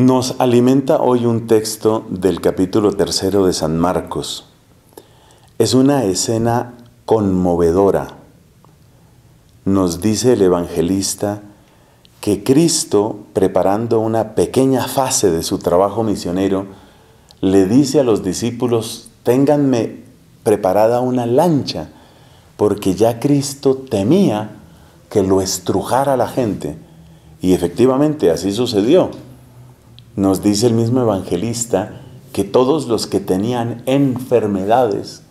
Nos alimenta hoy un texto del capítulo tercero de San Marcos. Es una escena conmovedora. Nos dice el evangelista que Cristo, preparando una pequeña fase de su trabajo misionero, le dice a los discípulos, ténganme preparada una lancha, porque ya Cristo temía que lo estrujara la gente. Y efectivamente así sucedió nos dice el mismo evangelista que todos los que tenían enfermedades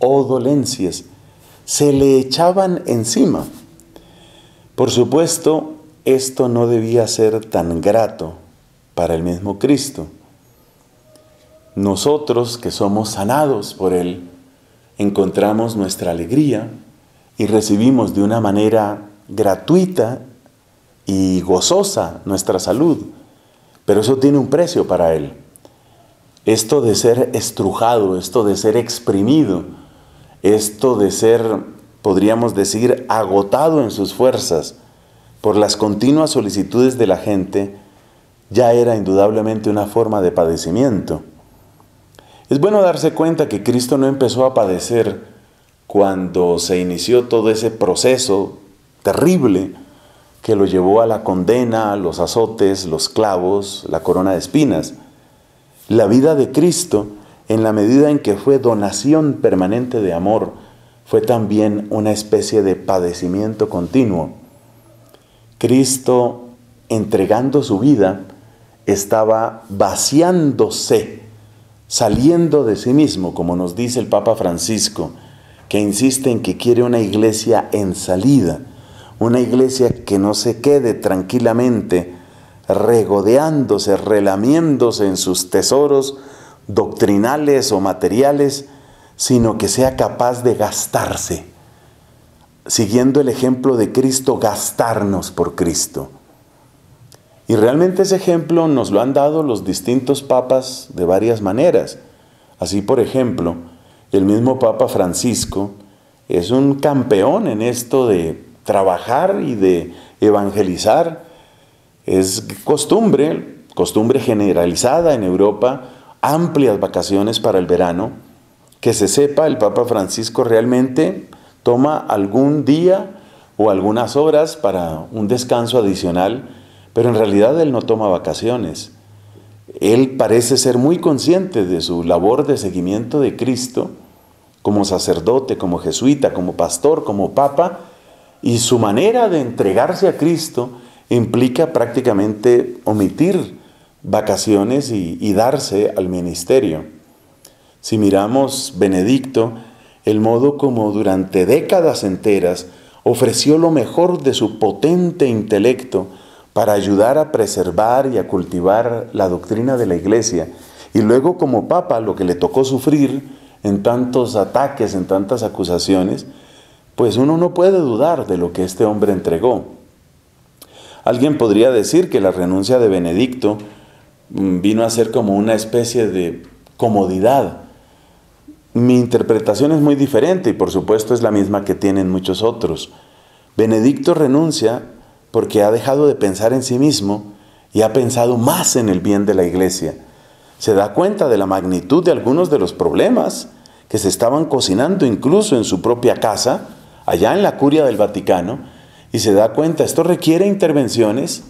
o dolencias se le echaban encima. Por supuesto, esto no debía ser tan grato para el mismo Cristo. Nosotros que somos sanados por Él, encontramos nuestra alegría y recibimos de una manera gratuita y gozosa nuestra salud pero eso tiene un precio para él. Esto de ser estrujado, esto de ser exprimido, esto de ser, podríamos decir, agotado en sus fuerzas por las continuas solicitudes de la gente, ya era indudablemente una forma de padecimiento. Es bueno darse cuenta que Cristo no empezó a padecer cuando se inició todo ese proceso terrible que lo llevó a la condena, los azotes, los clavos, la corona de espinas. La vida de Cristo, en la medida en que fue donación permanente de amor, fue también una especie de padecimiento continuo. Cristo, entregando su vida, estaba vaciándose, saliendo de sí mismo, como nos dice el Papa Francisco, que insiste en que quiere una iglesia en salida una iglesia que no se quede tranquilamente regodeándose, relamiéndose en sus tesoros doctrinales o materiales, sino que sea capaz de gastarse, siguiendo el ejemplo de Cristo, gastarnos por Cristo. Y realmente ese ejemplo nos lo han dado los distintos papas de varias maneras. Así, por ejemplo, el mismo Papa Francisco es un campeón en esto de trabajar y de evangelizar. Es costumbre, costumbre generalizada en Europa, amplias vacaciones para el verano. Que se sepa, el Papa Francisco realmente toma algún día o algunas horas para un descanso adicional, pero en realidad él no toma vacaciones. Él parece ser muy consciente de su labor de seguimiento de Cristo como sacerdote, como jesuita, como pastor, como papa, y su manera de entregarse a Cristo implica prácticamente omitir vacaciones y, y darse al ministerio. Si miramos Benedicto, el modo como durante décadas enteras ofreció lo mejor de su potente intelecto para ayudar a preservar y a cultivar la doctrina de la Iglesia, y luego como papa lo que le tocó sufrir en tantos ataques, en tantas acusaciones, pues uno no puede dudar de lo que este hombre entregó. Alguien podría decir que la renuncia de Benedicto mm, vino a ser como una especie de comodidad. Mi interpretación es muy diferente y por supuesto es la misma que tienen muchos otros. Benedicto renuncia porque ha dejado de pensar en sí mismo y ha pensado más en el bien de la iglesia. Se da cuenta de la magnitud de algunos de los problemas que se estaban cocinando incluso en su propia casa allá en la curia del Vaticano, y se da cuenta, esto requiere intervenciones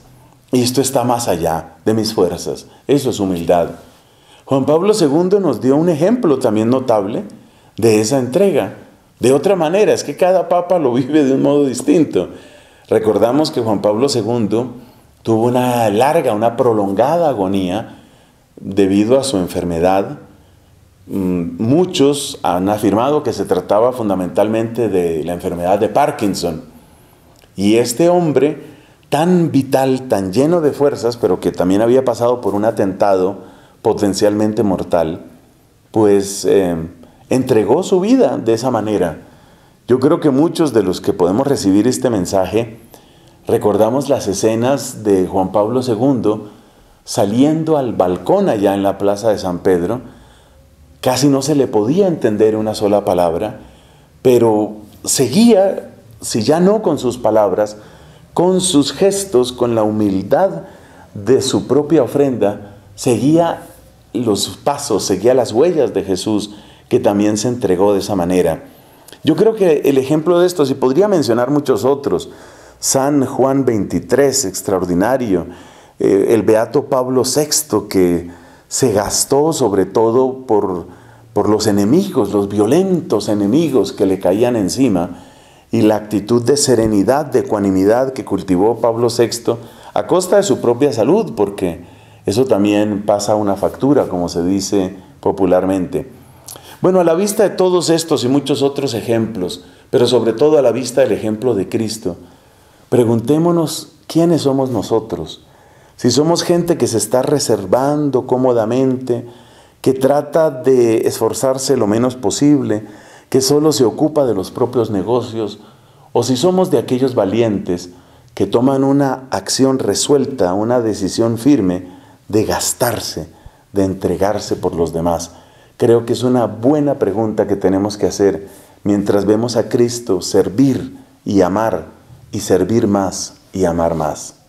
y esto está más allá de mis fuerzas. Eso es humildad. Juan Pablo II nos dio un ejemplo también notable de esa entrega. De otra manera, es que cada papa lo vive de un modo distinto. Recordamos que Juan Pablo II tuvo una larga, una prolongada agonía debido a su enfermedad Mm, muchos han afirmado que se trataba fundamentalmente de la enfermedad de Parkinson. Y este hombre, tan vital, tan lleno de fuerzas, pero que también había pasado por un atentado potencialmente mortal, pues em, entregó su vida de esa manera. Yo creo que muchos de los que podemos recibir este mensaje recordamos las escenas de Juan Pablo II saliendo al balcón allá en la Plaza de San Pedro, Casi no se le podía entender una sola palabra, pero seguía, si ya no con sus palabras, con sus gestos, con la humildad de su propia ofrenda, seguía los pasos, seguía las huellas de Jesús, que también se entregó de esa manera. Yo creo que el ejemplo de esto, si podría mencionar muchos otros, San Juan 23, extraordinario, eh, el Beato Pablo VI, que se gastó sobre todo por, los enemigos, los violentos enemigos que le caían encima, y la actitud de serenidad, de ecuanimidad que cultivó Pablo VI a costa de su propia salud, porque eso también pasa una factura, como se dice popularmente. Bueno, a la vista de todos estos y muchos otros ejemplos, pero sobre todo a la vista del ejemplo de Cristo, preguntémonos quiénes somos nosotros si somos gente que se está reservando cómodamente, que trata de esforzarse lo menos posible, que solo se ocupa de los propios negocios, o si somos de aquellos valientes que toman una acción resuelta, una decisión firme de gastarse, de entregarse por los demás. Creo que es una buena pregunta que tenemos que hacer mientras vemos a Cristo servir y amar y servir más y amar más.